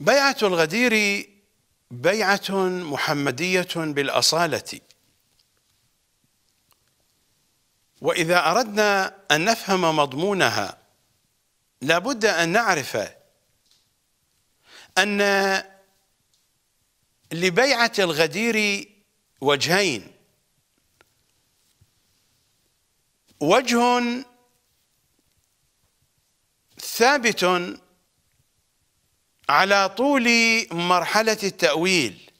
بيعة الغدير بيعة محمدية بالأصالة وإذا أردنا أن نفهم مضمونها لابد أن نعرف أن لبيعة الغدير وجهين وجه ثابت على طول مرحلة التأويل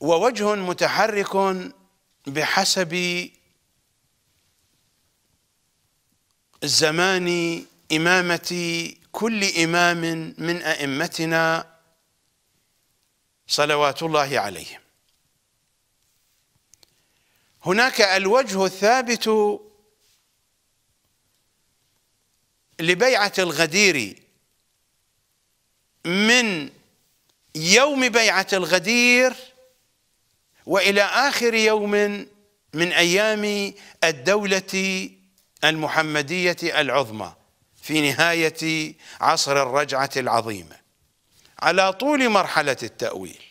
ووجه متحرك بحسب زمان إمامة كل إمام من أئمتنا صلوات الله عليهم هناك الوجه الثابت لبيعة الغدير من يوم بيعة الغدير وإلى آخر يوم من أيام الدولة المحمدية العظمى في نهاية عصر الرجعة العظيمة على طول مرحلة التأويل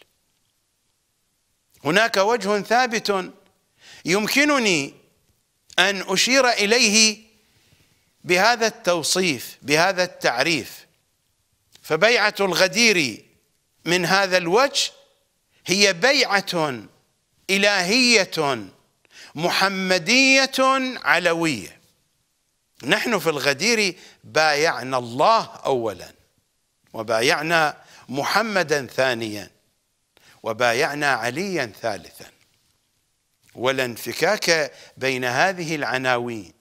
هناك وجه ثابت يمكنني أن أشير إليه بهذا التوصيف بهذا التعريف فبيعة الغدير من هذا الوجه هي بيعة إلهية محمدية علوية نحن في الغدير بايعنا الله أولا وبايعنا محمدا ثانيا وبايعنا عليا ثالثا ولا انفكاك بين هذه العناوين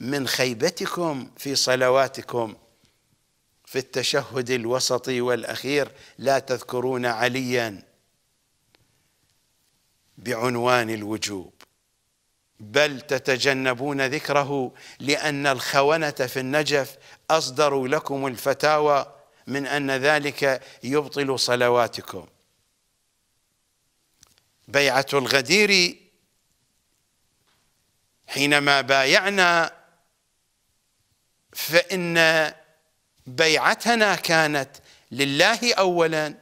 من خيبتكم في صلواتكم في التشهد الوسطي والأخير لا تذكرون عليا بعنوان الوجوب بل تتجنبون ذكره لأن الخونة في النجف أصدروا لكم الفتاوى من أن ذلك يبطل صلواتكم بيعة الغدير حينما بايعنا فإن بيعتنا كانت لله اولا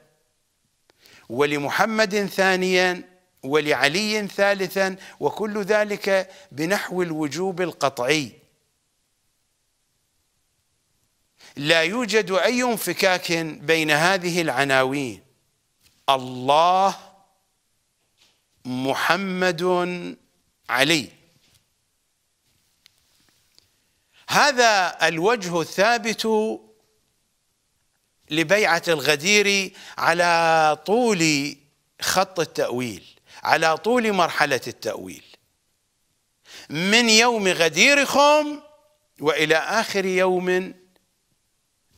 ولمحمد ثانيا ولعلي ثالثا وكل ذلك بنحو الوجوب القطعي لا يوجد اي انفكاك بين هذه العناوين الله محمد علي هذا الوجه الثابت لبيعة الغدير على طول خط التأويل على طول مرحلة التأويل من يوم غديركم وإلى آخر يوم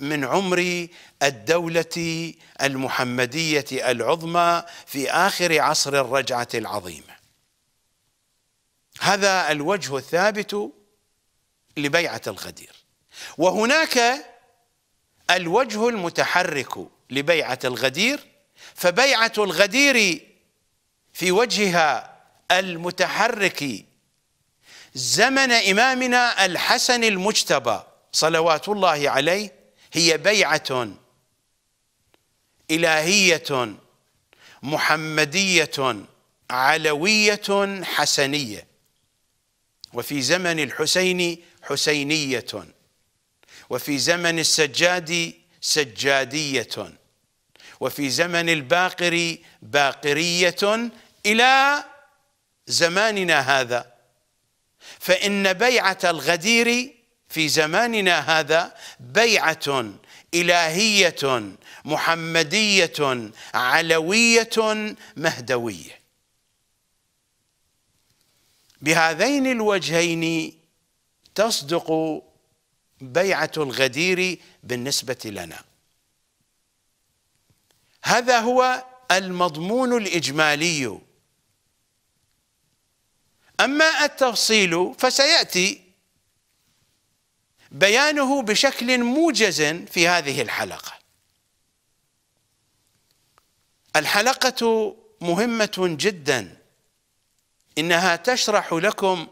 من عمر الدولة المحمدية العظمى في آخر عصر الرجعة العظيمة هذا الوجه الثابت لبيعة الغدير وهناك الوجه المتحرك لبيعة الغدير فبيعة الغدير في وجهها المتحرك زمن إمامنا الحسن المجتبى صلوات الله عليه هي بيعة إلهية محمدية علوية حسنية وفي زمن الحسين حسينية وفي زمن السجاد سجادية وفي زمن الباقر باقرية إلى زماننا هذا فإن بيعة الغدير في زماننا هذا بيعة إلهية محمدية علوية مهدوية بهذين الوجهين تصدق بيعة الغدير بالنسبة لنا هذا هو المضمون الإجمالي أما التفصيل فسيأتي بيانه بشكل موجز في هذه الحلقة الحلقة مهمة جدا إنها تشرح لكم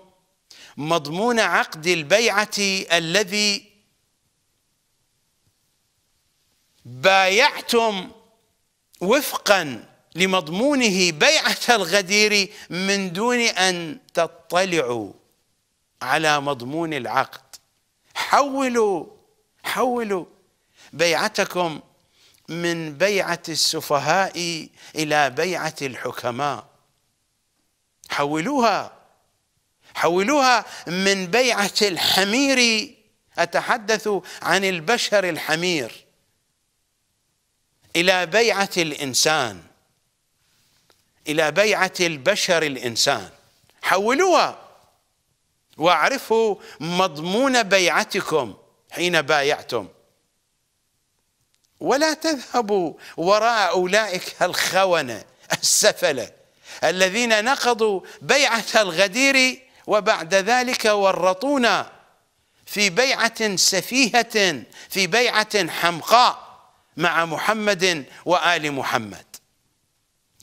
مضمون عقد البيعة الذي بايعتم وفقا لمضمونه بيعة الغدير من دون أن تطلعوا على مضمون العقد حولوا حولوا بيعتكم من بيعة السفهاء إلى بيعة الحكماء حولوها حولوها من بيعة الحمير أتحدث عن البشر الحمير إلى بيعة الإنسان إلى بيعة البشر الإنسان حولوها واعرفوا مضمون بيعتكم حين بايعتم ولا تذهبوا وراء أولئك الخونة السفلة الذين نقضوا بيعة الغدير وبعد ذلك ورطونا في بيعة سفيهة في بيعة حمقاء مع محمد وآل محمد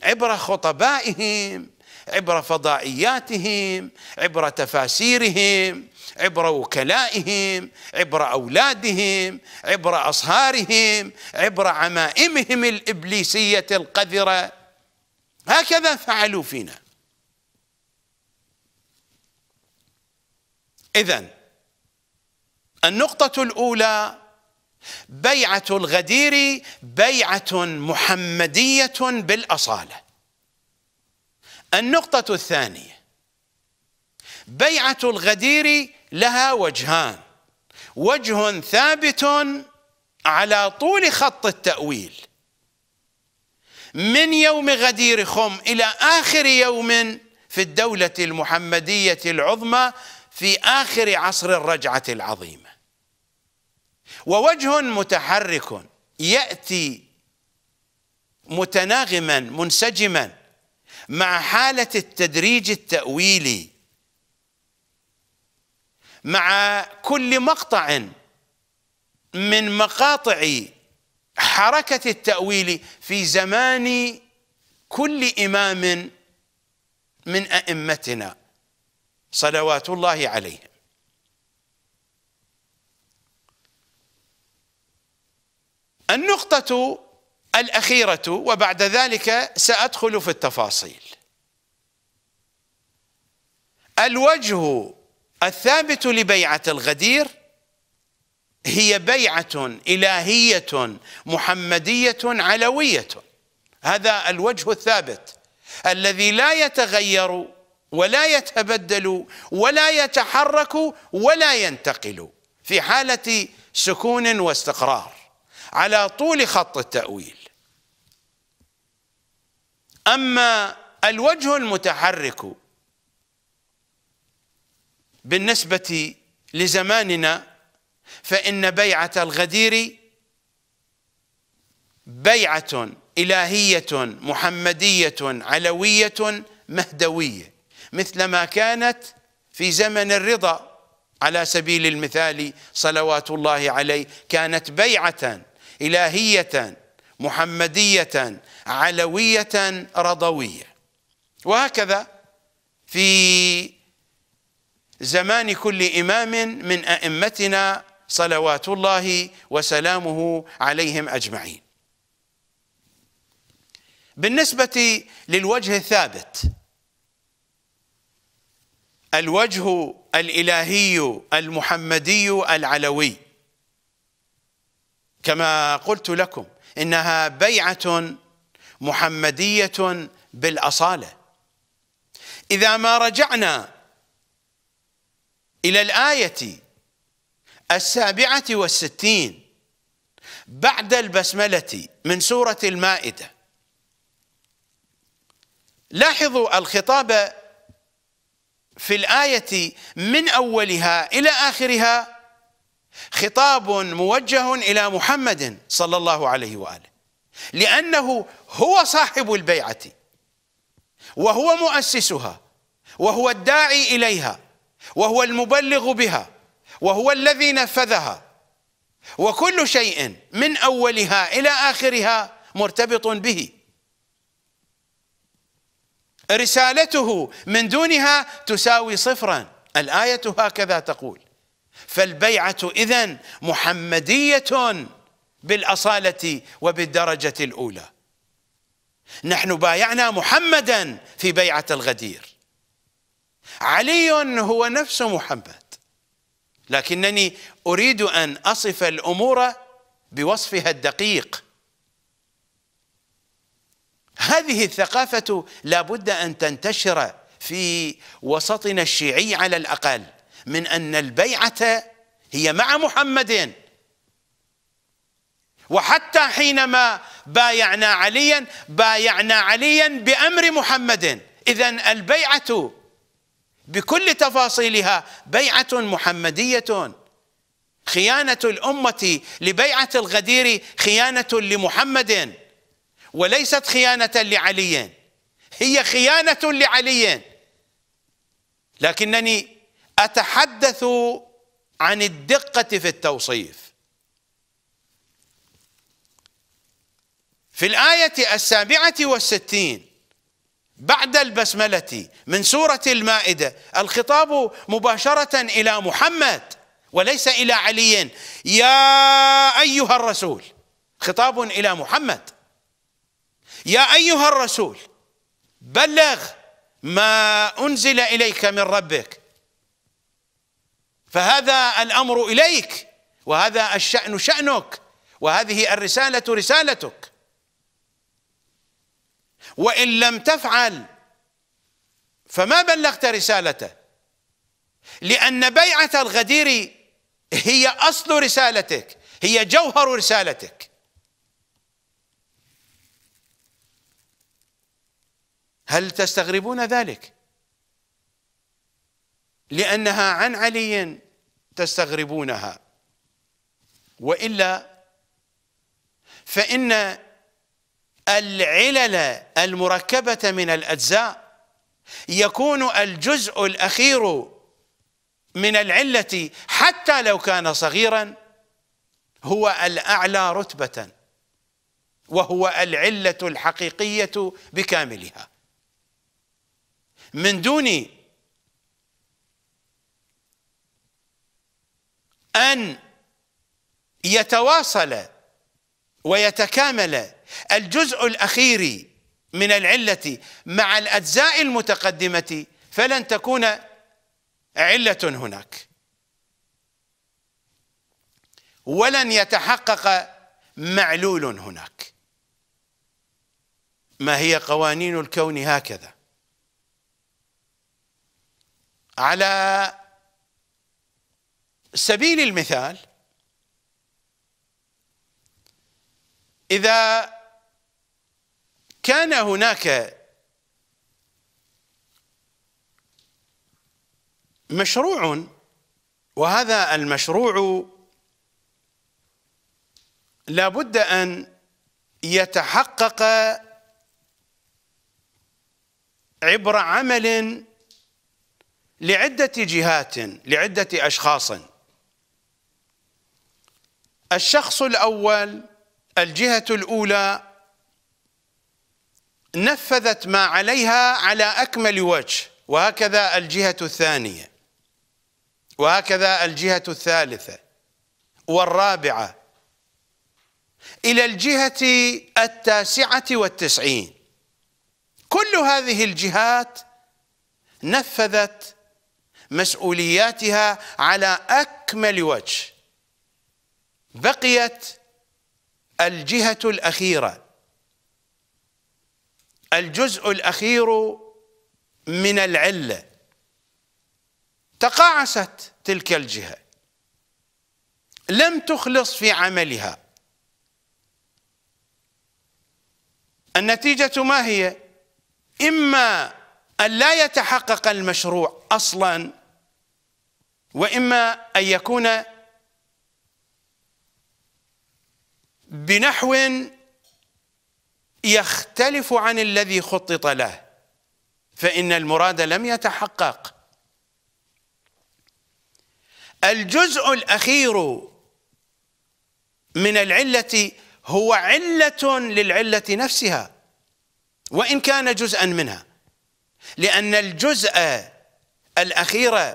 عبر خطبائهم عبر فضائياتهم عبر تفاسيرهم عبر وكلائهم عبر أولادهم عبر أصهارهم عبر عمائمهم الإبليسية القذرة هكذا فعلوا فينا إذا النقطة الأولى بيعة الغدير بيعة محمدية بالأصالة النقطة الثانية بيعة الغدير لها وجهان وجه ثابت على طول خط التأويل من يوم غدير خم إلى آخر يوم في الدولة المحمدية العظمى في آخر عصر الرجعة العظيمة ووجه متحرك يأتي متناغما منسجما مع حالة التدريج التأويلي مع كل مقطع من مقاطع حركة التأويل في زمان كل إمام من أئمتنا صلوات الله عليهم النقطة الأخيرة وبعد ذلك سأدخل في التفاصيل الوجه الثابت لبيعة الغدير هي بيعة إلهية محمدية علوية هذا الوجه الثابت الذي لا يتغير ولا يتبدل ولا يتحرك ولا ينتقل في حالة سكون واستقرار على طول خط التأويل أما الوجه المتحرك بالنسبة لزماننا فإن بيعة الغدير بيعة إلهية محمدية علوية مهدوية مثل ما كانت في زمن الرضا على سبيل المثال صلوات الله عليه كانت بيعة إلهية محمدية علوية رضوية وهكذا في زمان كل إمام من أئمتنا صلوات الله وسلامه عليهم أجمعين بالنسبة للوجه الثابت الوجه الالهي المحمدي العلوي كما قلت لكم انها بيعه محمديه بالاصاله اذا ما رجعنا الى الايه السابعه والستين بعد البسمله من سوره المائده لاحظوا الخطاب في الايه من اولها الى اخرها خطاب موجه الى محمد صلى الله عليه واله لانه هو صاحب البيعه وهو مؤسسها وهو الداعي اليها وهو المبلغ بها وهو الذي نفذها وكل شيء من اولها الى اخرها مرتبط به رسالته من دونها تساوي صفرا الآية هكذا تقول فالبيعة إذن محمدية بالأصالة وبالدرجة الأولى نحن بايعنا محمدا في بيعة الغدير علي هو نفس محمد لكنني أريد أن أصف الأمور بوصفها الدقيق هذه الثقافة لابد أن تنتشر في وسطنا الشيعي على الأقل من أن البيعة هي مع محمد وحتى حينما بايعنا عليا بايعنا عليا بأمر محمد إذا البيعة بكل تفاصيلها بيعة محمدية خيانة الأمة لبيعة الغدير خيانة لمحمد وليست خيانة لعلي هي خيانة لعلي لكنني أتحدث عن الدقة في التوصيف في الآية السابعة والستين بعد البسملة من سورة المائدة الخطاب مباشرة إلى محمد وليس إلى علي يا أيها الرسول خطاب إلى محمد يا أيها الرسول بلغ ما أنزل إليك من ربك فهذا الأمر إليك وهذا الشأن شأنك وهذه الرسالة رسالتك وإن لم تفعل فما بلغت رسالته لأن بيعة الغدير هي أصل رسالتك هي جوهر رسالتك هل تستغربون ذلك لانها عن علي تستغربونها والا فان العلل المركبه من الاجزاء يكون الجزء الاخير من العله حتى لو كان صغيرا هو الاعلى رتبه وهو العله الحقيقيه بكاملها من دون أن يتواصل ويتكامل الجزء الأخير من العلة مع الأجزاء المتقدمة فلن تكون علة هناك ولن يتحقق معلول هناك ما هي قوانين الكون هكذا على سبيل المثال اذا كان هناك مشروع وهذا المشروع لابد ان يتحقق عبر عمل لعدة جهات لعدة أشخاص الشخص الأول الجهة الأولى نفذت ما عليها على أكمل وجه وهكذا الجهة الثانية وهكذا الجهة الثالثة والرابعة إلى الجهة التاسعة والتسعين كل هذه الجهات نفذت مسؤولياتها على اكمل وجه بقيت الجهه الاخيره الجزء الاخير من العله تقاعست تلك الجهه لم تخلص في عملها النتيجه ما هي اما ان لا يتحقق المشروع اصلا وإما أن يكون بنحو يختلف عن الذي خطط له فإن المراد لم يتحقق الجزء الأخير من العلة هو علة للعلة نفسها وإن كان جزءا منها لأن الجزء الأخير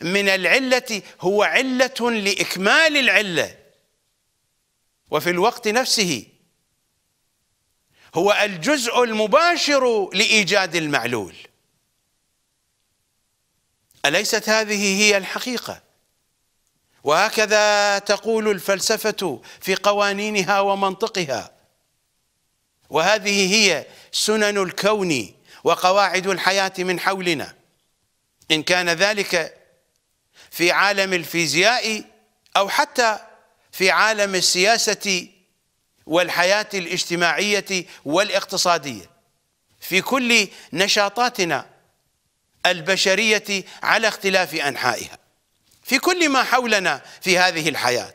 من العلة هو علة لإكمال العلة وفي الوقت نفسه هو الجزء المباشر لإيجاد المعلول أليست هذه هي الحقيقة وهكذا تقول الفلسفة في قوانينها ومنطقها وهذه هي سنن الكون وقواعد الحياة من حولنا إن كان ذلك في عالم الفيزياء أو حتى في عالم السياسة والحياة الاجتماعية والاقتصادية في كل نشاطاتنا البشرية على اختلاف أنحائها في كل ما حولنا في هذه الحياة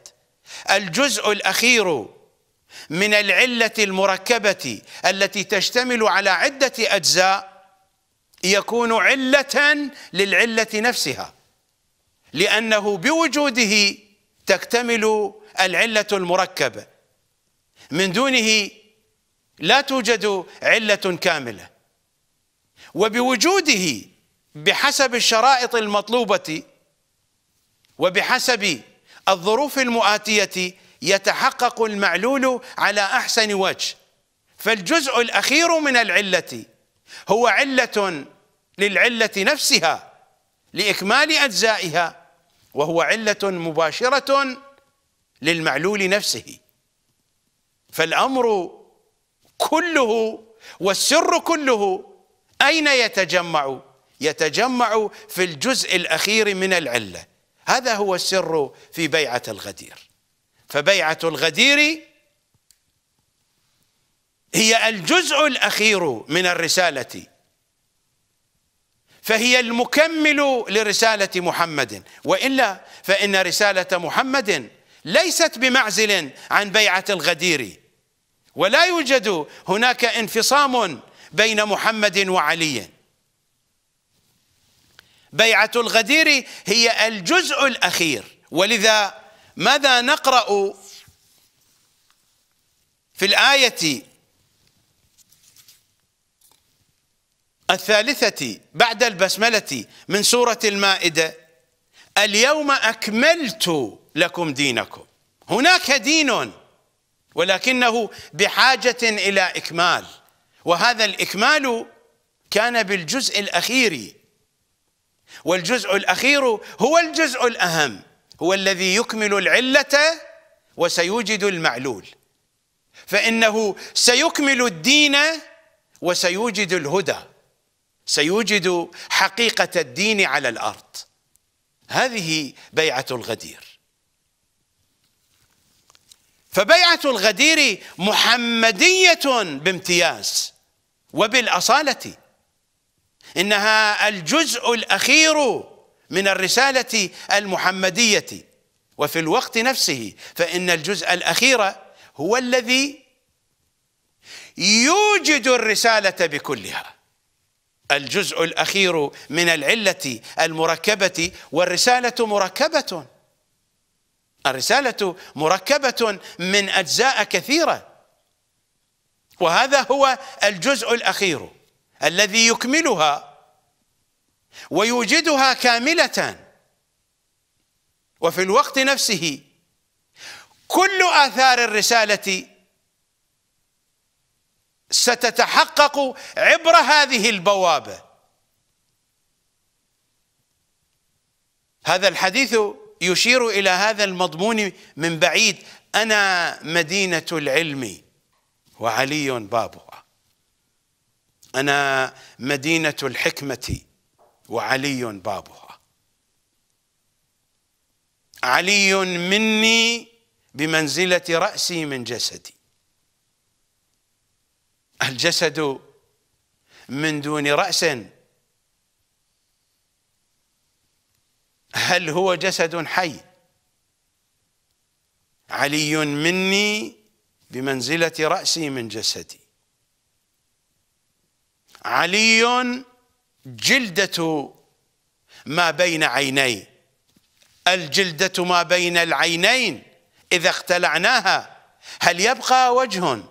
الجزء الأخير من العلة المركبة التي تشتمل على عدة أجزاء يكون علة للعلة نفسها لأنه بوجوده تكتمل العلة المركبة من دونه لا توجد علة كاملة وبوجوده بحسب الشرائط المطلوبة وبحسب الظروف المؤاتية يتحقق المعلول على أحسن وجه فالجزء الأخير من العلة هو علة للعلة نفسها لإكمال أجزائها وهو علة مباشرة للمعلول نفسه فالأمر كله والسر كله أين يتجمع؟ يتجمع في الجزء الأخير من العلة هذا هو السر في بيعة الغدير فبيعة الغدير هي الجزء الأخير من الرسالة فهي المكمل لرسالة محمد وإلا فإن رسالة محمد ليست بمعزل عن بيعة الغدير ولا يوجد هناك انفصام بين محمد وعلي بيعة الغدير هي الجزء الأخير ولذا ماذا نقرأ في الآية الثالثة بعد البسملة من سورة المائدة اليوم أكملت لكم دينكم هناك دين ولكنه بحاجة إلى إكمال وهذا الإكمال كان بالجزء الأخير والجزء الأخير هو الجزء الأهم هو الذي يكمل العلة وسيوجد المعلول فإنه سيكمل الدين وسيوجد الهدى سيوجد حقيقة الدين على الأرض هذه بيعة الغدير فبيعة الغدير محمدية بامتياز وبالأصالة إنها الجزء الأخير من الرسالة المحمدية وفي الوقت نفسه فإن الجزء الأخير هو الذي يوجد الرسالة بكلها الجزء الاخير من العله المركبه والرساله مركبه الرساله مركبه من اجزاء كثيره وهذا هو الجزء الاخير الذي يكملها ويوجدها كامله وفي الوقت نفسه كل اثار الرساله ستتحقق عبر هذه البوابه هذا الحديث يشير الى هذا المضمون من بعيد انا مدينه العلم وعلي بابها انا مدينه الحكمه وعلي بابها علي مني بمنزله راسي من جسدي الجسد من دون رأس هل هو جسد حي علي مني بمنزلة رأسي من جسدي علي جلدة ما بين عيني الجلدة ما بين العينين إذا اختلعناها هل يبقى وجه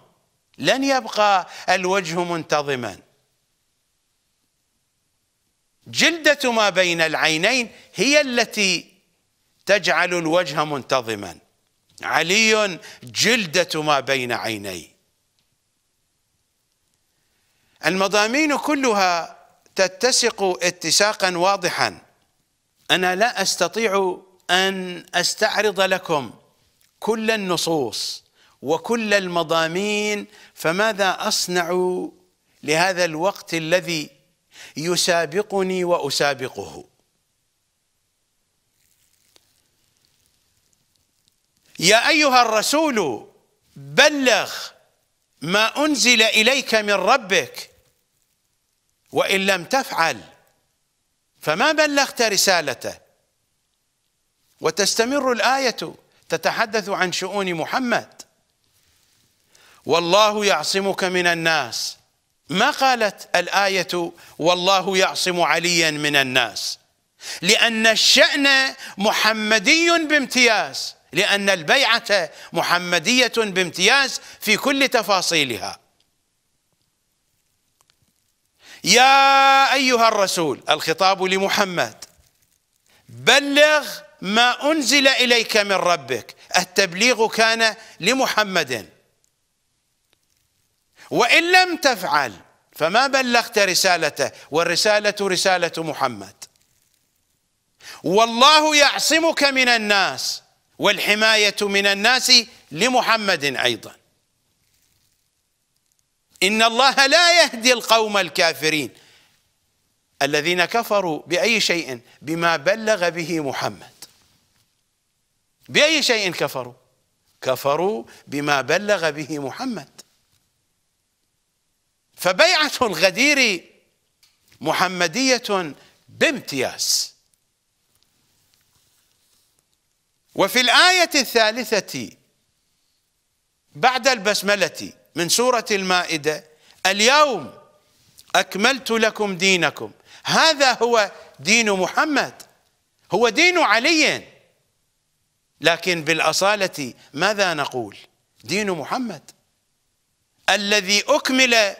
لن يبقى الوجه منتظما جلدة ما بين العينين هي التي تجعل الوجه منتظما علي جلدة ما بين عيني المضامين كلها تتسق اتساقا واضحا أنا لا أستطيع أن أستعرض لكم كل النصوص وكل المضامين فماذا أصنع لهذا الوقت الذي يسابقني وأسابقه يا أيها الرسول بلغ ما أنزل إليك من ربك وإن لم تفعل فما بلغت رسالته وتستمر الآية تتحدث عن شؤون محمد والله يعصمك من الناس ما قالت الآية والله يعصم عليا من الناس لأن الشأن محمدي بامتياز لأن البيعة محمدية بامتياز في كل تفاصيلها يا أيها الرسول الخطاب لمحمد بلغ ما أنزل إليك من ربك التبليغ كان لمحمد وإن لم تفعل فما بلغت رسالته والرسالة رسالة محمد والله يعصمك من الناس والحماية من الناس لمحمد أيضا إن الله لا يهدي القوم الكافرين الذين كفروا بأي شيء بما بلغ به محمد بأي شيء كفروا كفروا بما بلغ به محمد فبيعة الغدير محمدية بامتياز وفي الآية الثالثة بعد البسملة من سورة المائدة اليوم أكملت لكم دينكم هذا هو دين محمد هو دين علي لكن بالأصالة ماذا نقول دين محمد الذي أكمل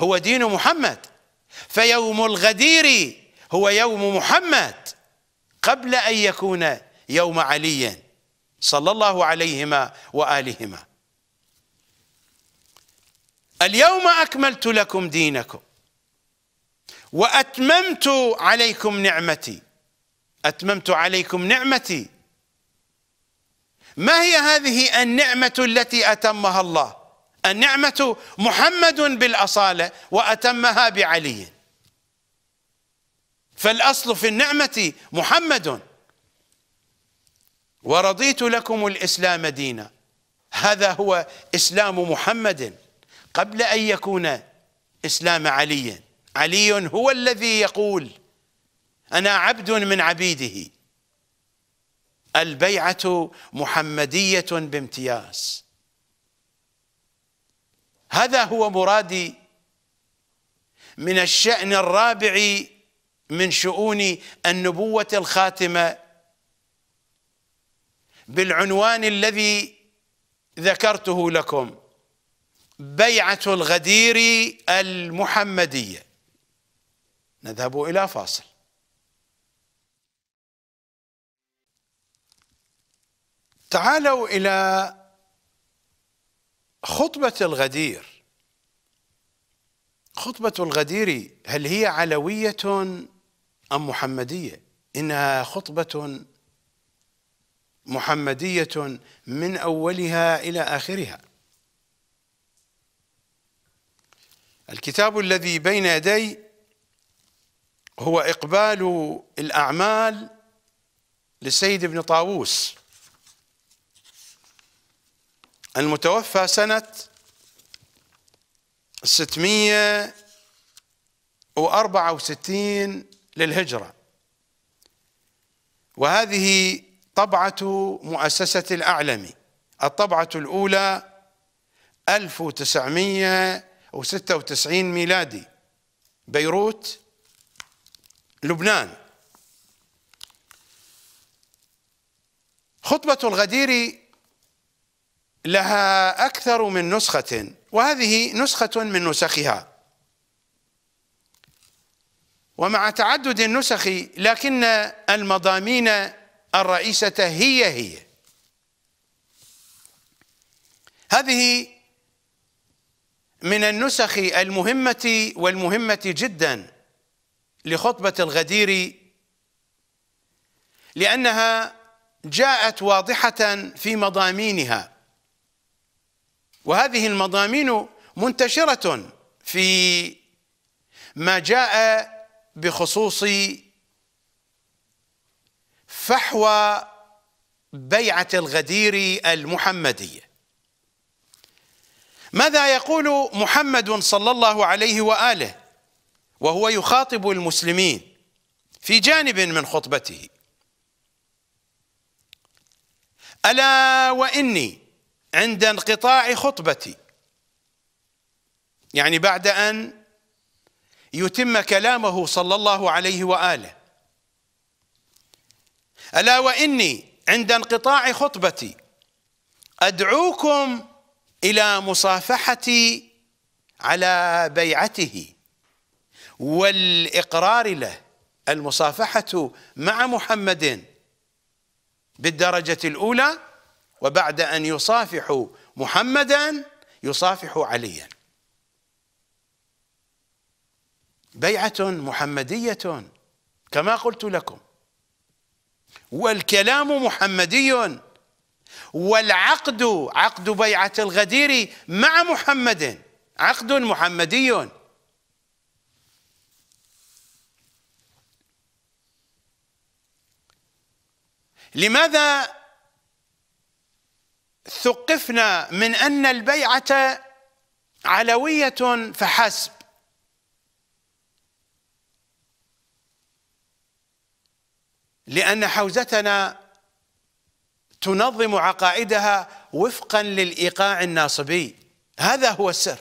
هو دين محمد فيوم الغدير هو يوم محمد قبل أن يكون يوم علي صلى الله عليهما وآلهما اليوم أكملت لكم دينكم وأتممت عليكم نعمتي أتممت عليكم نعمتي ما هي هذه النعمة التي أتمها الله النعمة محمد بالأصالة وأتمها بعلي فالأصل في النعمة محمد ورضيت لكم الإسلام دينا هذا هو إسلام محمد قبل أن يكون إسلام علي علي هو الذي يقول أنا عبد من عبيده البيعة محمدية بامتياز هذا هو مرادي من الشأن الرابع من شؤون النبوة الخاتمة بالعنوان الذي ذكرته لكم بيعة الغدير المحمدية نذهب إلى فاصل تعالوا إلى خطبة الغدير خطبة الغدير هل هي علوية أم محمدية؟ إنها خطبة محمدية من أولها إلى آخرها الكتاب الذي بين يدي هو إقبال الأعمال لسيد ابن طاووس المتوفى سنة 664 للهجرة وهذه طبعة مؤسسة الأعلم الطبعة الأولى 1996 ميلادي بيروت لبنان خطبة الغدير لها أكثر من نسخة وهذه نسخة من نسخها ومع تعدد النسخ لكن المضامين الرئيسة هي هي هذه من النسخ المهمة والمهمة جدا لخطبة الغدير لأنها جاءت واضحة في مضامينها وهذه المضامين منتشرة في ما جاء بخصوص فحوى بيعة الغدير المحمدية ماذا يقول محمد صلى الله عليه وآله وهو يخاطب المسلمين في جانب من خطبته ألا وإني عند انقطاع خطبتي يعني بعد ان يتم كلامه صلى الله عليه واله الا واني عند انقطاع خطبتي ادعوكم الى مصافحتي على بيعته والاقرار له المصافحه مع محمد بالدرجه الاولى وبعد أن يصافحوا محمدا يصافحوا عليا بيعة محمدية كما قلت لكم والكلام محمدي والعقد عقد بيعة الغدير مع محمد عقد محمدي لماذا ثقفنا من ان البيعه علويه فحسب لان حوزتنا تنظم عقائدها وفقا للايقاع الناصبي هذا هو السر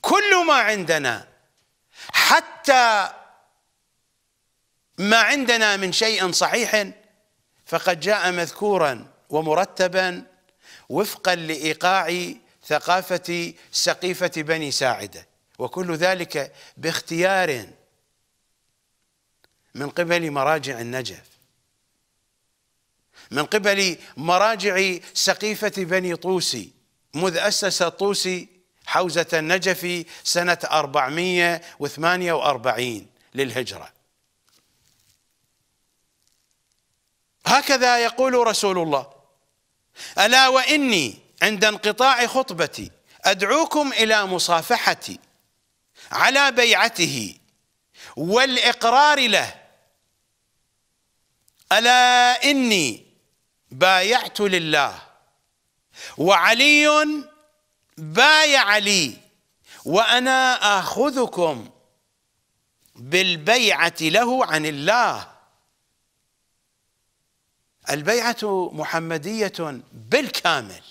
كل ما عندنا حتى ما عندنا من شيء صحيح فقد جاء مذكورا ومرتبا وفقا لايقاع ثقافه سقيفه بني ساعده وكل ذلك باختيار من قبل مراجع النجف من قبل مراجع سقيفة بني طوسي مذ أسس طوسي حوزة النجف سنة 448 للهجرة هكذا يقول رسول الله الا واني عند انقطاع خطبتي ادعوكم الى مصافحتي على بيعته والاقرار له الا اني بايعت لله وعلي بايع لي وانا اخذكم بالبيعه له عن الله البيعة محمدية بالكامل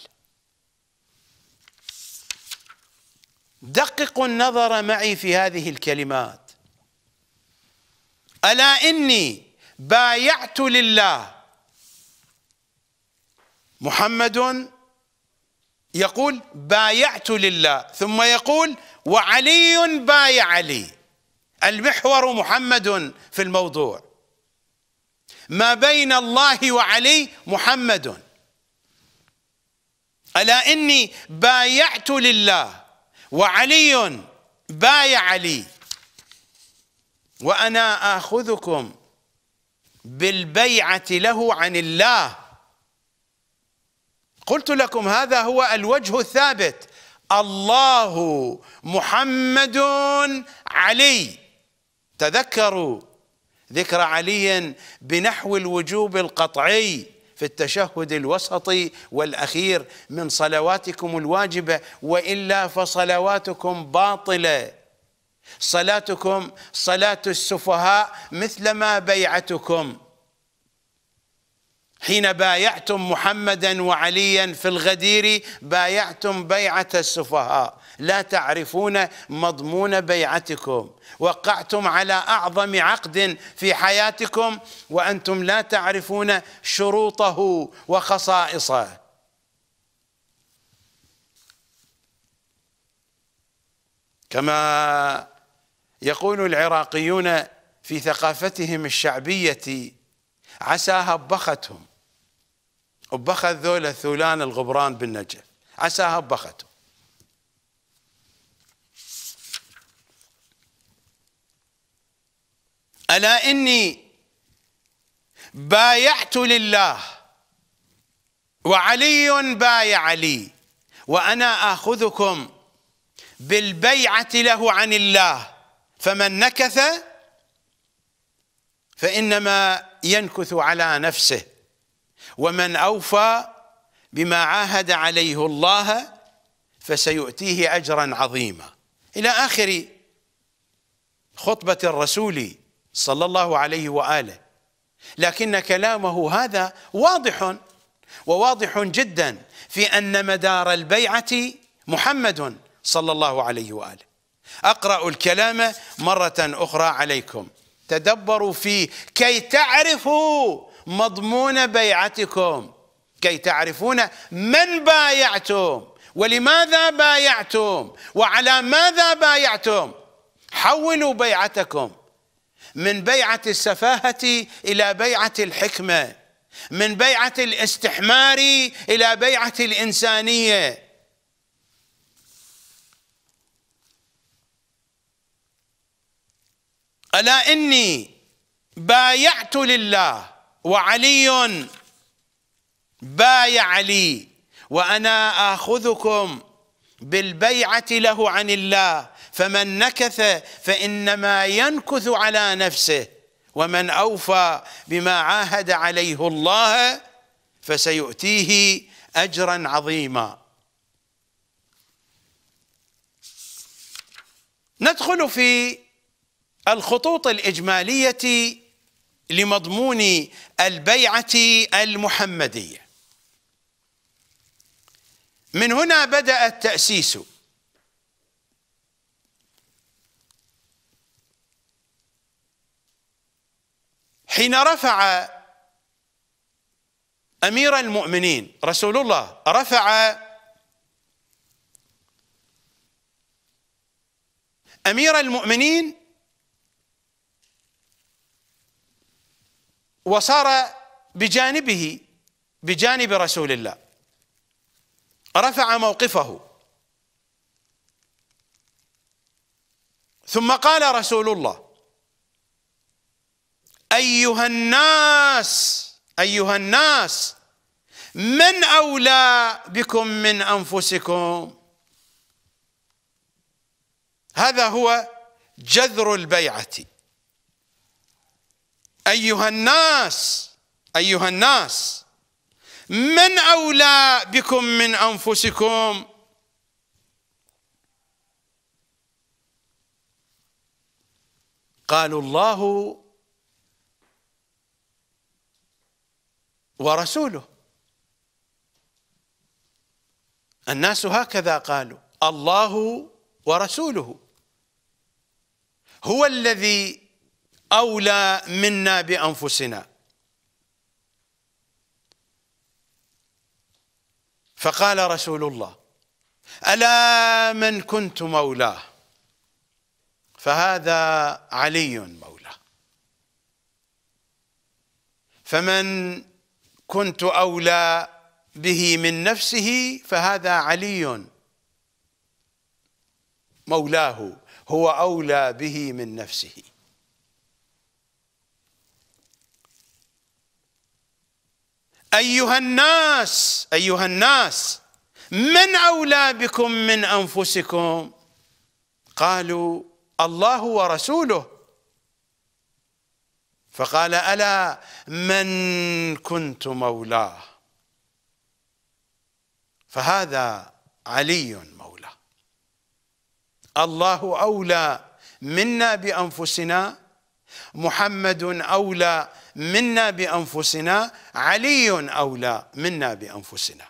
دققوا النظر معي في هذه الكلمات ألا إني بايعت لله محمد يقول بايعت لله ثم يقول وعلي بايع لي المحور محمد في الموضوع ما بين الله وعلي محمد ألا إني بايعت لله وعلي بايع لي وأنا آخذكم بالبيعة له عن الله قلت لكم هذا هو الوجه الثابت الله محمد علي تذكروا ذكر علي بنحو الوجوب القطعي في التشهد الوسطي والأخير من صلواتكم الواجبة وإلا فصلواتكم باطلة صلاتكم صلاة السفهاء مثلما بيعتكم حين بايعتم محمدا وعليا في الغدير بايعتم بيعة السفهاء لا تعرفون مضمون بيعتكم وقعتم على أعظم عقد في حياتكم وأنتم لا تعرفون شروطه وخصائصه كما يقول العراقيون في ثقافتهم الشعبية عساها بختهم ابخت ذولا الثولان الغبران بالنجف عساها بختهم ألا إني بايعت لله وعلي بايع لي وأنا آخذكم بالبيعة له عن الله فمن نكث فإنما ينكث على نفسه ومن أوفى بما عاهد عليه الله فسيؤتيه أجرا عظيما إلى آخر خطبة الرسول صلى الله عليه واله لكن كلامه هذا واضح وواضح جدا في ان مدار البيعه محمد صلى الله عليه واله اقرا الكلام مره اخرى عليكم تدبروا فيه كي تعرفوا مضمون بيعتكم كي تعرفون من بايعتم ولماذا بايعتم وعلى ماذا بايعتم حولوا بيعتكم من بيعة السفاهة إلى بيعة الحكمة من بيعة الاستحمار إلى بيعة الإنسانية ألا إني بايعت لله وعلي بايع لي وأنا آخذكم بالبيعة له عن الله فمن نكث فانما ينكث على نفسه ومن اوفى بما عاهد عليه الله فسيؤتيه اجرا عظيما ندخل في الخطوط الاجماليه لمضمون البيعه المحمديه من هنا بدا التاسيس حين رفع امير المؤمنين رسول الله رفع امير المؤمنين وصار بجانبه بجانب رسول الله رفع موقفه ثم قال رسول الله أيها الناس أيها الناس من أولى بكم من أنفسكم هذا هو جذر البيعة أيها الناس أيها الناس من أولى بكم من أنفسكم قالوا الله ورسوله الناس هكذا قالوا الله ورسوله هو الذي اولى منا بانفسنا فقال رسول الله الا من كنت مولاه فهذا علي مولاه فمن كنت أولى به من نفسه فهذا علي مولاه هو أولى به من نفسه أيها الناس أيها الناس من أولى بكم من أنفسكم قالوا الله ورسوله فقال ألا من كنت مولاه فهذا علي مولاه الله أولى منا بأنفسنا محمد أولى منا بأنفسنا علي أولى منا بأنفسنا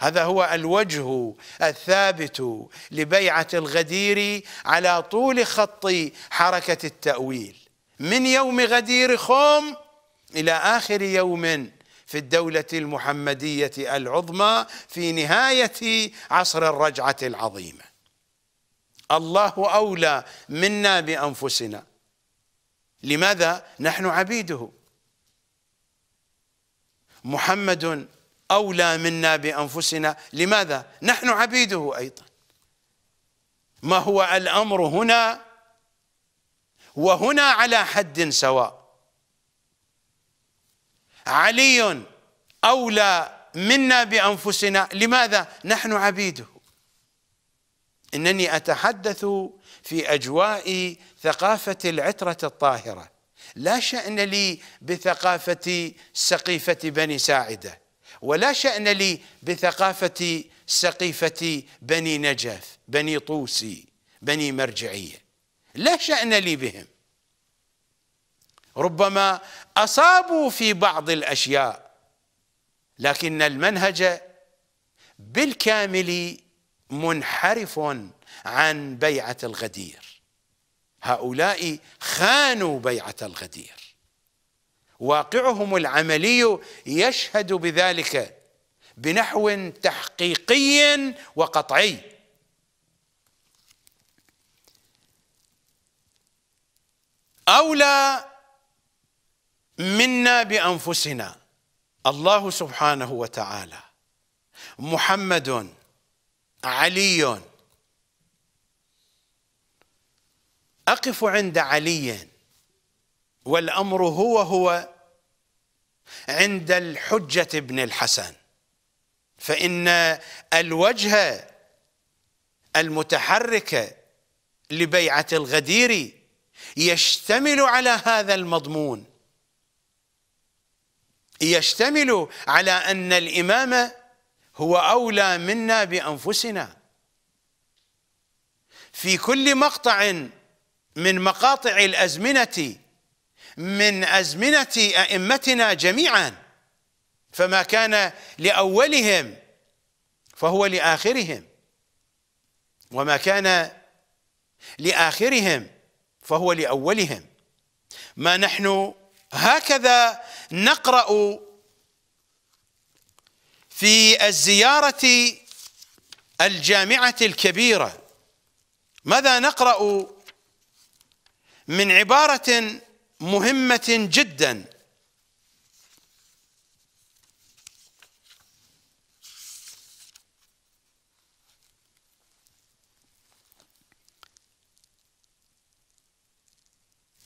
هذا هو الوجه الثابت لبيعة الغدير على طول خط حركة التأويل من يوم غدير خوم إلى آخر يوم في الدولة المحمدية العظمى في نهاية عصر الرجعة العظيمة الله أولى منا بأنفسنا لماذا نحن عبيده محمد أولى منا بأنفسنا لماذا نحن عبيده أيضا ما هو الأمر هنا وهنا على حد سواء علي أولى منا بأنفسنا لماذا؟ نحن عبيده إنني أتحدث في أجواء ثقافة العترة الطاهرة لا شأن لي بثقافة سقيفة بني ساعدة ولا شأن لي بثقافة سقيفة بني نجف بني طوسي بني مرجعية لا شأن لي بهم ربما أصابوا في بعض الأشياء لكن المنهج بالكامل منحرف عن بيعة الغدير هؤلاء خانوا بيعة الغدير واقعهم العملي يشهد بذلك بنحو تحقيقي وقطعي أولى منا بأنفسنا الله سبحانه وتعالى محمد علي أقف عند علي والأمر هو هو عند الحجة ابن الحسن فإن الوجه المتحرك لبيعة الغدير يشتمل على هذا المضمون يشتمل على أن الإمام هو أولى منا بأنفسنا في كل مقطع من مقاطع الأزمنة من أزمنة أئمتنا جميعا فما كان لأولهم فهو لآخرهم وما كان لآخرهم فهو لاولهم ما نحن هكذا نقرا في الزياره الجامعه الكبيره ماذا نقرا من عباره مهمه جدا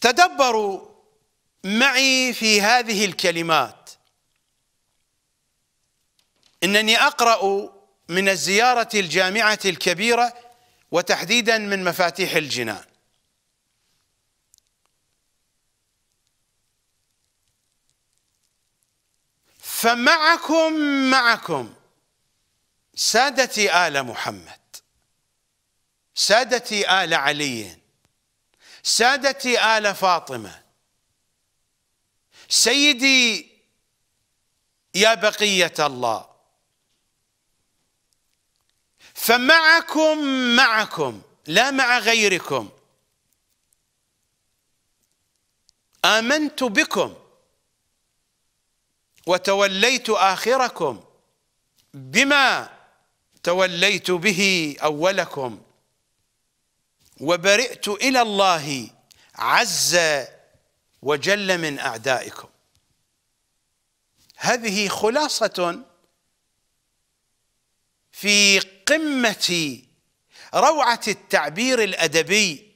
تدبروا معي في هذه الكلمات انني اقرا من الزياره الجامعه الكبيره وتحديدا من مفاتيح الجنان فمعكم معكم سادتي ال محمد سادتي ال علي سادتي آل فاطمة سيدي يا بقية الله فمعكم معكم لا مع غيركم آمنت بكم وتوليت آخركم بما توليت به أولكم وبرئت إلى الله عز وجل من أعدائكم هذه خلاصة في قمة روعة التعبير الأدبي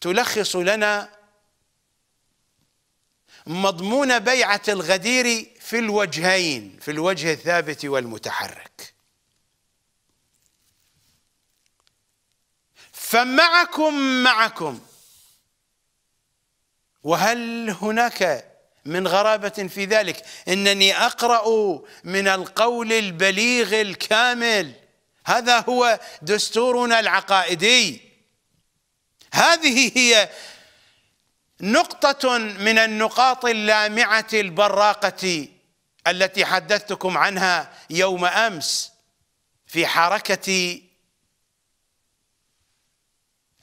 تلخص لنا مضمون بيعة الغدير في الوجهين في الوجه الثابت والمتحرك فمعكم معكم وهل هناك من غرابة في ذلك إنني أقرأ من القول البليغ الكامل هذا هو دستورنا العقائدي هذه هي نقطة من النقاط اللامعة البراقة التي حدثتكم عنها يوم أمس في حركة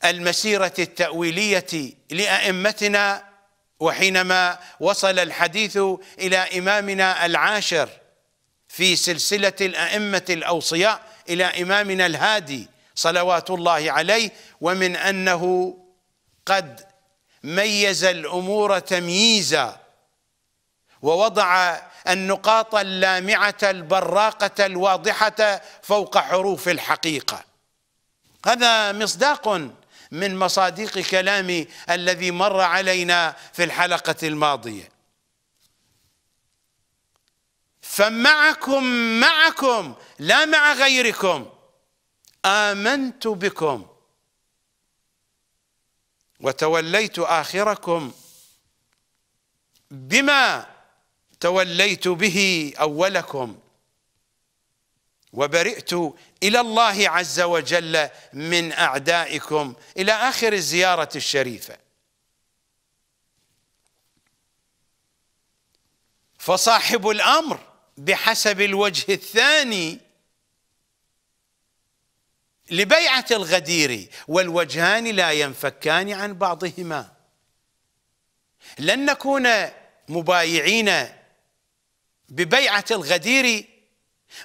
المسيرة التأويلية لأئمتنا وحينما وصل الحديث إلى إمامنا العاشر في سلسلة الأئمة الأوصياء إلى إمامنا الهادي صلوات الله عليه ومن أنه قد ميز الأمور تمييزا ووضع النقاط اللامعة البراقة الواضحة فوق حروف الحقيقة هذا مصداق من مصادق كلامي الذي مر علينا في الحلقة الماضية فمعكم معكم لا مع غيركم آمنت بكم وتوليت آخركم بما توليت به أولكم وبرئت إلى الله عز وجل من أعدائكم إلى آخر الزيارة الشريفة فصاحب الأمر بحسب الوجه الثاني لبيعة الغدير والوجهان لا ينفكان عن بعضهما لن نكون مبايعين ببيعة الغدير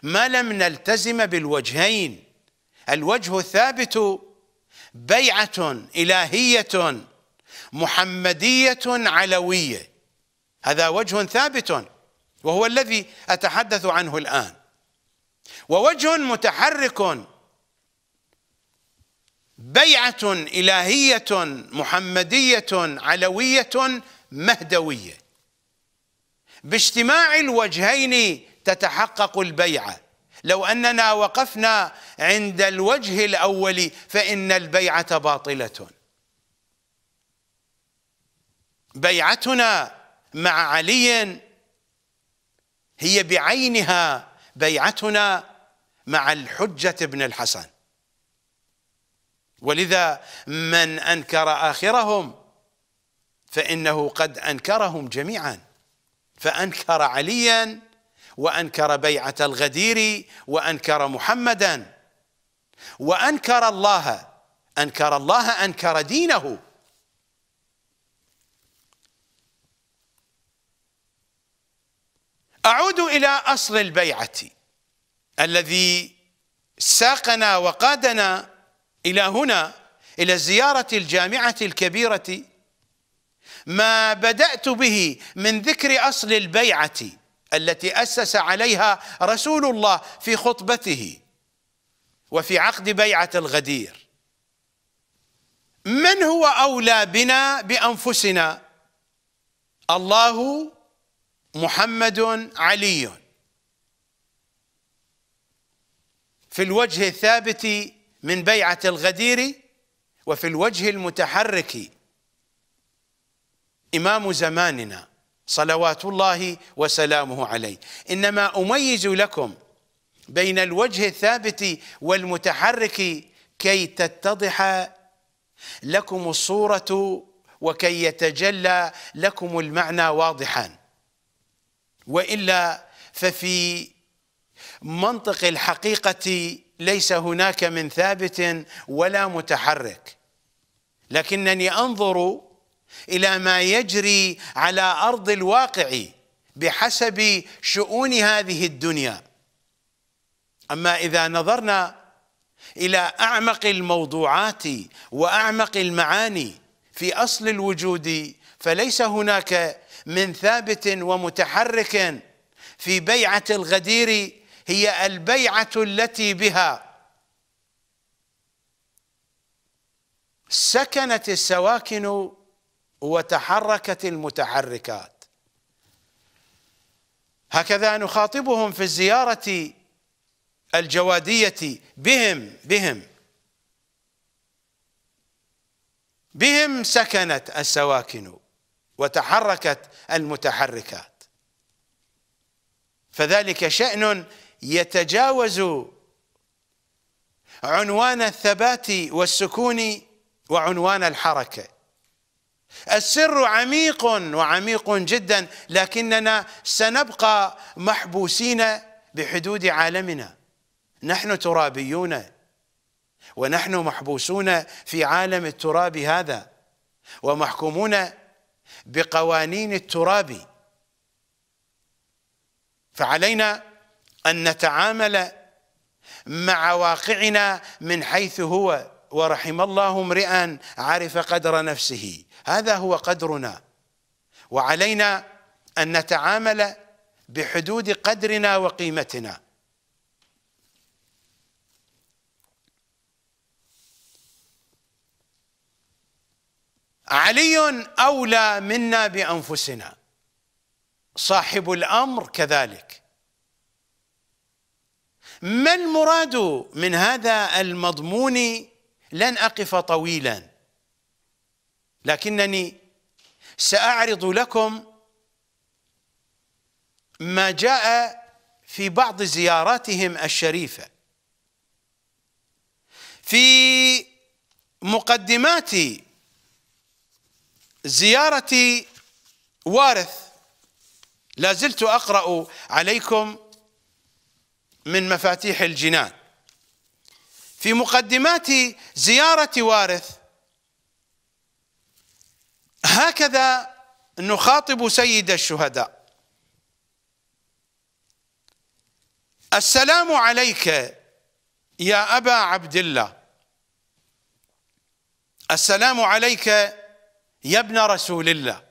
ما لم نلتزم بالوجهين الوجه الثابت بيعة إلهية محمدية علوية هذا وجه ثابت وهو الذي أتحدث عنه الآن ووجه متحرك بيعة إلهية محمدية علوية مهدوية باجتماع الوجهين تتحقق البيعه لو اننا وقفنا عند الوجه الاول فان البيعه باطله بيعتنا مع علي هي بعينها بيعتنا مع الحجه بن الحسن ولذا من انكر اخرهم فانه قد انكرهم جميعا فانكر عليا وانكر بيعه الغدير وانكر محمدا وانكر الله انكر الله انكر دينه اعود الى اصل البيعه الذي ساقنا وقادنا الى هنا الى زياره الجامعه الكبيره ما بدات به من ذكر اصل البيعه التي اسس عليها رسول الله في خطبته وفي عقد بيعه الغدير من هو اولى بنا بانفسنا الله محمد علي في الوجه الثابت من بيعه الغدير وفي الوجه المتحرك امام زماننا صلوات الله وسلامه عليه إنما أميز لكم بين الوجه الثابت والمتحرك كي تتضح لكم الصورة وكي يتجلى لكم المعنى واضحا وإلا ففي منطق الحقيقة ليس هناك من ثابت ولا متحرك لكنني أنظر الى ما يجري على ارض الواقع بحسب شؤون هذه الدنيا اما اذا نظرنا الى اعمق الموضوعات واعمق المعاني في اصل الوجود فليس هناك من ثابت ومتحرك في بيعه الغدير هي البيعه التي بها سكنت السواكن وتحركت المتحركات هكذا نخاطبهم في الزيارة الجوادية بهم بهم بهم سكنت السواكن وتحركت المتحركات فذلك شأن يتجاوز عنوان الثبات والسكون وعنوان الحركه السر عميق وعميق جدا لكننا سنبقى محبوسين بحدود عالمنا نحن ترابيون ونحن محبوسون في عالم التراب هذا ومحكومون بقوانين التراب فعلينا ان نتعامل مع واقعنا من حيث هو ورحم الله امرئا عرف قدر نفسه هذا هو قدرنا وعلينا أن نتعامل بحدود قدرنا وقيمتنا علي أولى منا بأنفسنا صاحب الأمر كذلك ما المراد من هذا المضمون لن أقف طويلاً لكنني ساعرض لكم ما جاء في بعض زياراتهم الشريفه في مقدمات زياره وارث لا زلت اقرا عليكم من مفاتيح الجنان في مقدمات زياره وارث هكذا نخاطب سيد الشهداء السلام عليك يا أبا عبد الله السلام عليك يا ابن رسول الله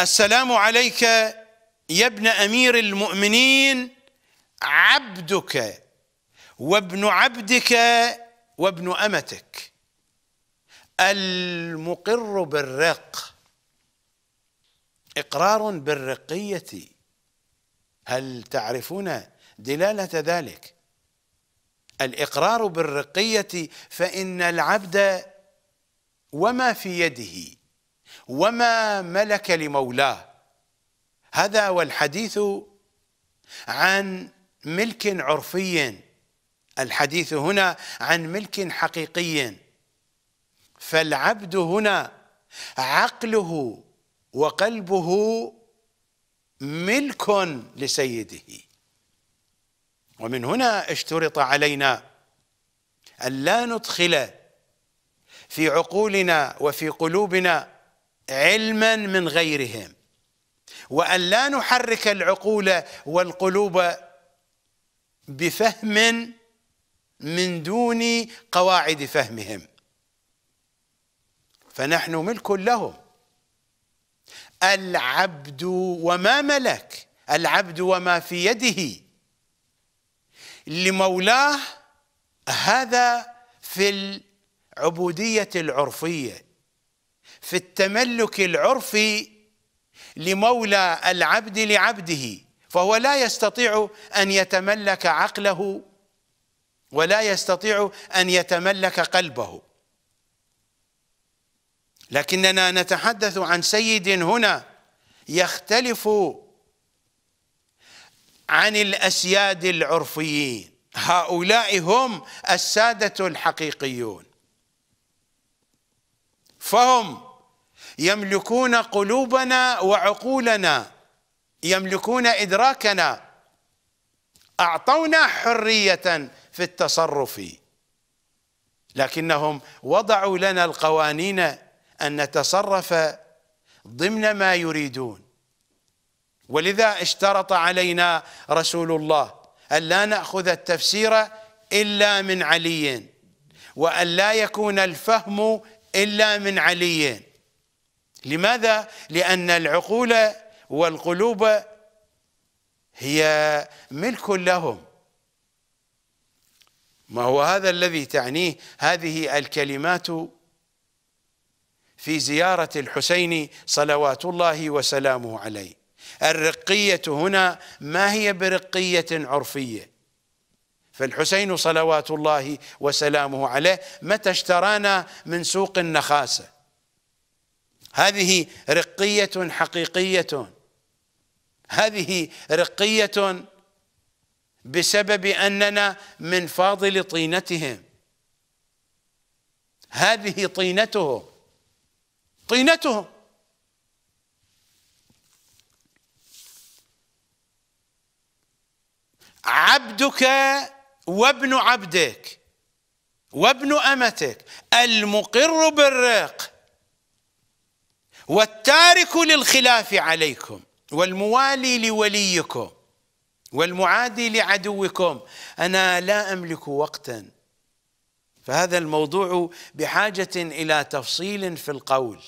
السلام عليك يا ابن أمير المؤمنين عبدك وابن عبدك وابن أمتك المقر بالرق إقرار بالرقية هل تعرفون دلالة ذلك الإقرار بالرقية فإن العبد وما في يده وما ملك لمولاه هذا والحديث عن ملك عرفي الحديث هنا عن ملك حقيقي فالعبد هنا عقله وقلبه ملك لسيده ومن هنا اشترط علينا أن لا ندخل في عقولنا وفي قلوبنا علما من غيرهم وأن لا نحرك العقول والقلوب بفهم من دون قواعد فهمهم فنحن ملك لهم العبد وما ملك العبد وما في يده لمولاه هذا في العبودية العرفية في التملك العرفي لمولى العبد لعبده فهو لا يستطيع أن يتملك عقله ولا يستطيع أن يتملك قلبه لكننا نتحدث عن سيد هنا يختلف عن الاسياد العرفيين هؤلاء هم الساده الحقيقيون فهم يملكون قلوبنا وعقولنا يملكون ادراكنا اعطونا حريه في التصرف لكنهم وضعوا لنا القوانين أن نتصرف ضمن ما يريدون ولذا اشترط علينا رسول الله أن لا نأخذ التفسير إلا من علي وأن لا يكون الفهم إلا من علي لماذا؟ لأن العقول والقلوب هي ملك لهم ما هو هذا الذي تعنيه هذه الكلمات في زيارة الحسين صلوات الله وسلامه عليه الرقية هنا ما هي برقية عرفية فالحسين صلوات الله وسلامه عليه متى اشترانا من سوق النخاسة هذه رقية حقيقية هذه رقية بسبب أننا من فاضل طينتهم هذه طينتهم طينتهم عبدك وابن عبدك وابن امتك المقر بالرق والتارك للخلاف عليكم والموالي لوليكم والمعادي لعدوكم انا لا املك وقتا فهذا الموضوع بحاجة إلى تفصيل في القول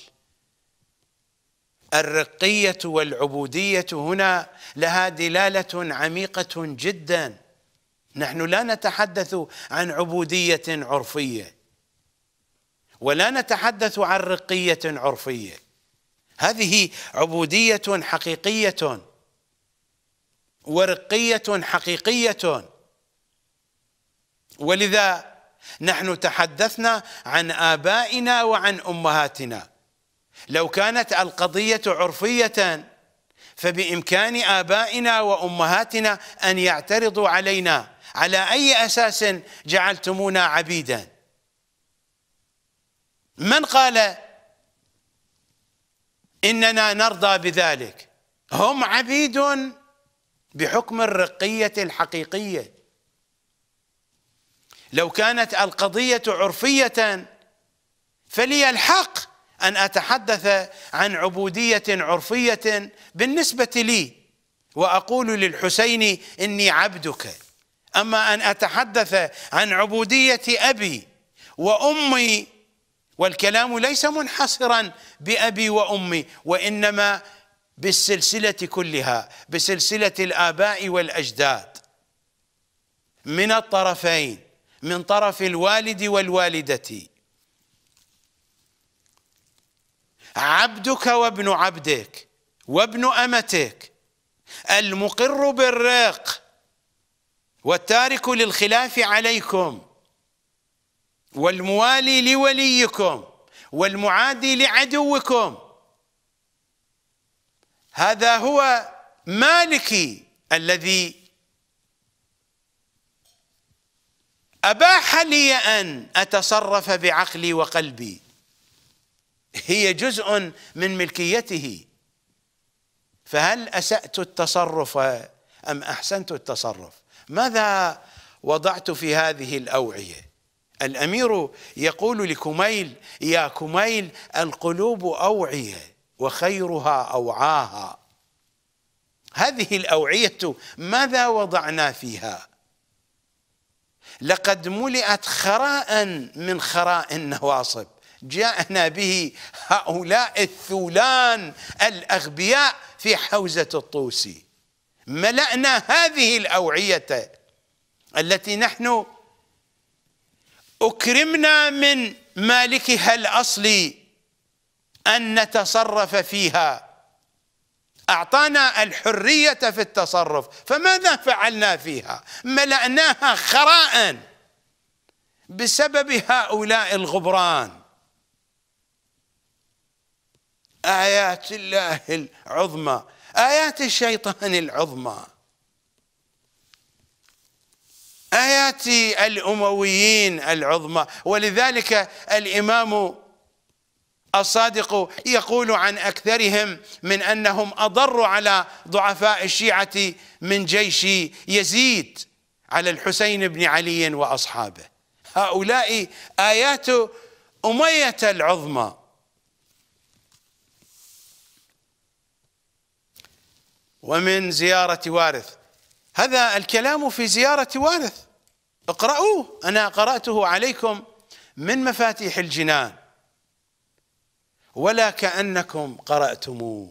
الرقية والعبودية هنا لها دلالة عميقة جدا نحن لا نتحدث عن عبودية عرفية ولا نتحدث عن رقية عرفية هذه عبودية حقيقية ورقية حقيقية ولذا نحن تحدثنا عن آبائنا وعن أمهاتنا لو كانت القضية عرفية فبإمكان آبائنا وأمهاتنا أن يعترضوا علينا على أي أساس جعلتمونا عبيدا من قال إننا نرضى بذلك هم عبيد بحكم الرقية الحقيقية لو كانت القضية عرفية فلي الحق أن أتحدث عن عبودية عرفية بالنسبة لي وأقول للحسين إني عبدك أما أن أتحدث عن عبودية أبي وأمي والكلام ليس منحصرا بأبي وأمي وإنما بالسلسلة كلها بسلسلة الآباء والأجداد من الطرفين من طرف الوالد والوالدة عبدك وابن عبدك وابن أمتك المقر بالرق والتارك للخلاف عليكم والموالي لوليكم والمعادي لعدوكم هذا هو مالكي الذي أباح لي أن أتصرف بعقلي وقلبي هي جزء من ملكيته فهل أسأت التصرف أم أحسنت التصرف ماذا وضعت في هذه الأوعية الأمير يقول لكميل يا كميل القلوب أوعية وخيرها أوعاها هذه الأوعية ماذا وضعنا فيها لقد ملئت خراء من خراء النواصب جاءنا به هؤلاء الثولان الأغبياء في حوزة الطوسي ملأنا هذه الأوعية التي نحن أكرمنا من مالكها الأصلي أن نتصرف فيها أعطانا الحرية في التصرف فماذا فعلنا فيها ملأناها خراء بسبب هؤلاء الغبران آيات الله العظمى آيات الشيطان العظمى آيات الأمويين العظمى ولذلك الإمام الصادق يقول عن اكثرهم من انهم اضر على ضعفاء الشيعه من جيش يزيد على الحسين بن علي واصحابه هؤلاء ايات اميه العظمى ومن زياره وارث هذا الكلام في زياره وارث اقرأوه أنا قرأته عليكم من مفاتيح الجنان ولا كأنكم قرأتموه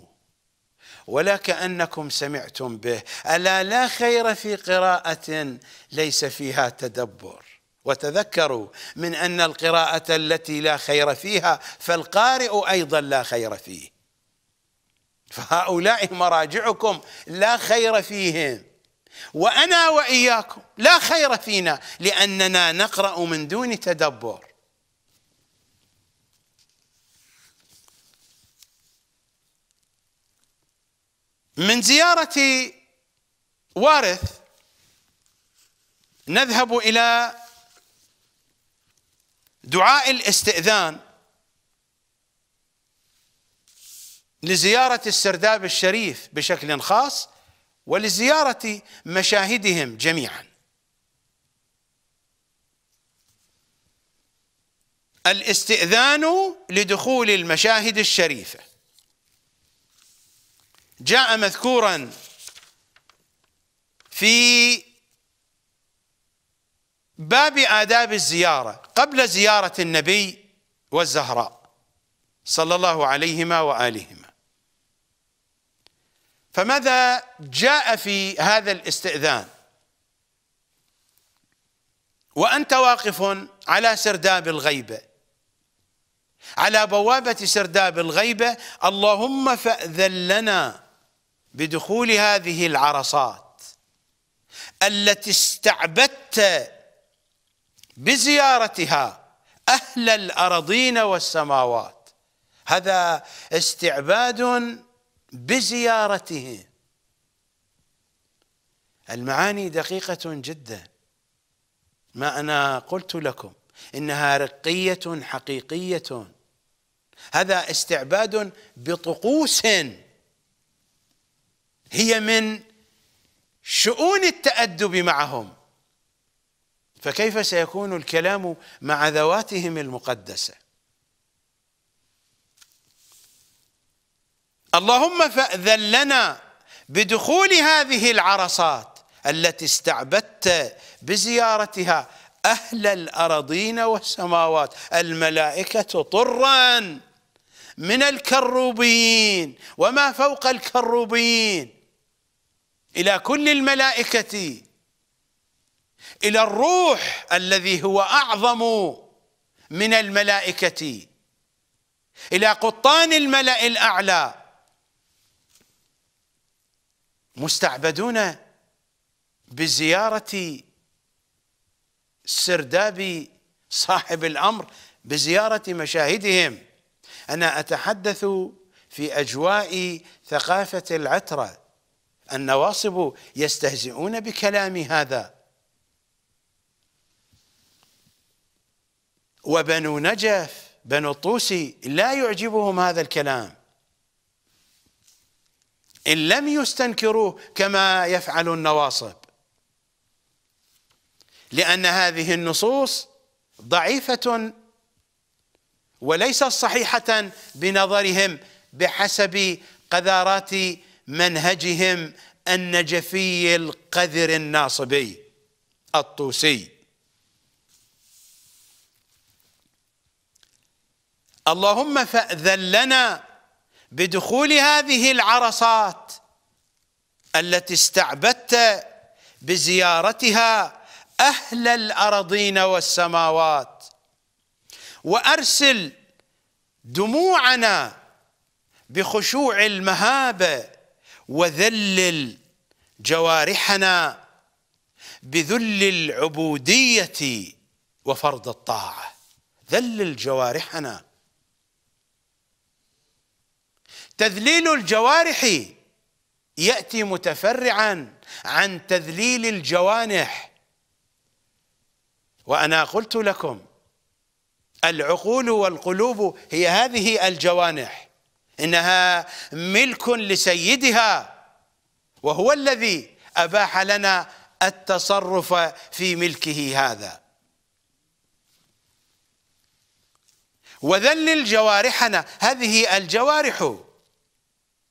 ولا كأنكم سمعتم به ألا لا خير في قراءة ليس فيها تدبر وتذكروا من أن القراءة التي لا خير فيها فالقارئ أيضا لا خير فيه فهؤلاء مراجعكم لا خير فيهم وأنا وإياكم لا خير فينا لأننا نقرأ من دون تدبر من زيارة وارث نذهب إلى دعاء الاستئذان لزيارة السرداب الشريف بشكل خاص ولزيارة مشاهدهم جميعا الاستئذان لدخول المشاهد الشريفه جاء مذكورا في باب آداب الزيارة قبل زيارة النبي والزهراء صلى الله عليهما وآلهما فماذا جاء في هذا الاستئذان وأنت واقف على سرداب الغيبة على بوابة سرداب الغيبة اللهم فأذن لنا بدخول هذه العرصات التي استعبدت بزيارتها اهل الارضين والسماوات هذا استعباد بزيارته المعاني دقيقه جدا ما انا قلت لكم انها رقيه حقيقيه هذا استعباد بطقوس هي من شؤون التأدب معهم فكيف سيكون الكلام مع ذواتهم المقدسة اللهم فأذن لنا بدخول هذه العرصات التي استعبدت بزيارتها أهل الأراضين والسماوات الملائكة طرا من الكروبيين وما فوق الكروبيين إلى كل الملائكة إلى الروح الذي هو أعظم من الملائكة إلى قطان الملأ الأعلى مستعبدون بزيارة سرداب صاحب الأمر بزيارة مشاهدهم أنا أتحدث في أجواء ثقافة العترة النواصب يستهزئون بكلامي هذا وبنو نجف بنو الطوسي لا يعجبهم هذا الكلام إن لم يستنكروه كما يفعل النواصب لأن هذه النصوص ضعيفة وليست صحيحة بنظرهم بحسب قذارات منهجهم النجفي القذر الناصبي الطوسي اللهم فاذن لنا بدخول هذه العرصات التي استعبدت بزيارتها اهل الارضين والسماوات وارسل دموعنا بخشوع المهابه وذلل جوارحنا بذل العبودية وفرض الطاعة ذلل جوارحنا تذليل الجوارح يأتي متفرعا عن تذليل الجوانح وأنا قلت لكم العقول والقلوب هي هذه الجوانح انها ملك لسيدها وهو الذي اباح لنا التصرف في ملكه هذا وذلل جوارحنا هذه الجوارح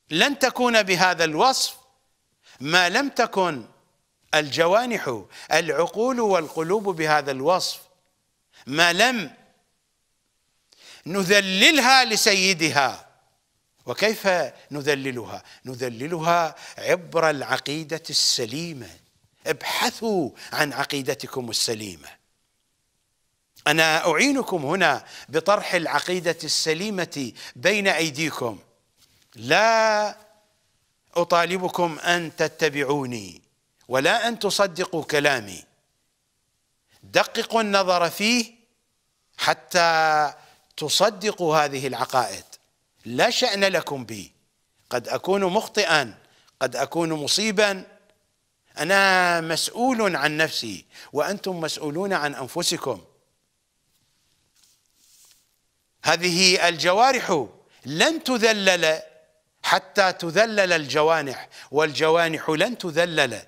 لن تكون بهذا الوصف ما لم تكن الجوانح العقول والقلوب بهذا الوصف ما لم نذللها لسيدها وكيف نذللها نذللها عبر العقيده السليمه ابحثوا عن عقيدتكم السليمه انا اعينكم هنا بطرح العقيده السليمه بين ايديكم لا اطالبكم ان تتبعوني ولا ان تصدقوا كلامي دققوا النظر فيه حتى تصدقوا هذه العقائد لا شأن لكم بي قد أكون مخطئا قد أكون مصيبا أنا مسؤول عن نفسي وأنتم مسؤولون عن أنفسكم هذه الجوارح لن تذلل حتى تذلل الجوانح والجوانح لن تذلل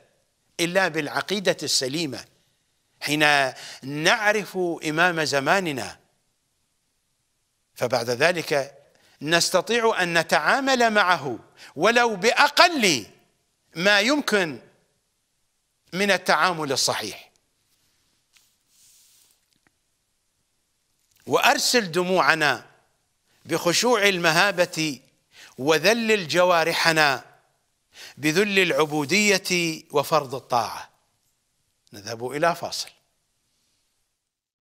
إلا بالعقيدة السليمة حين نعرف إمام زماننا فبعد ذلك نستطيع أن نتعامل معه ولو بأقل ما يمكن من التعامل الصحيح وأرسل دموعنا بخشوع المهابة وذلل جوارحنا بذل العبودية وفرض الطاعة نذهب إلى فاصل